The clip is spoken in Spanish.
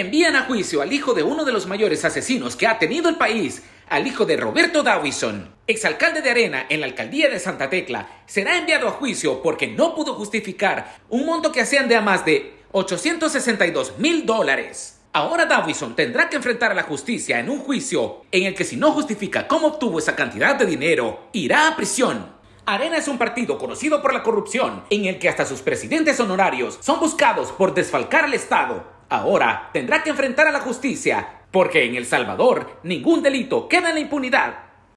envían a juicio al hijo de uno de los mayores asesinos que ha tenido el país, al hijo de Roberto Davison. exalcalde de Arena en la alcaldía de Santa Tecla, será enviado a juicio porque no pudo justificar un monto que asciende a más de 862 mil dólares. Ahora Davison tendrá que enfrentar a la justicia en un juicio en el que si no justifica cómo obtuvo esa cantidad de dinero, irá a prisión. Arena es un partido conocido por la corrupción, en el que hasta sus presidentes honorarios son buscados por desfalcar al Estado Ahora tendrá que enfrentar a la justicia, porque en El Salvador ningún delito queda en la impunidad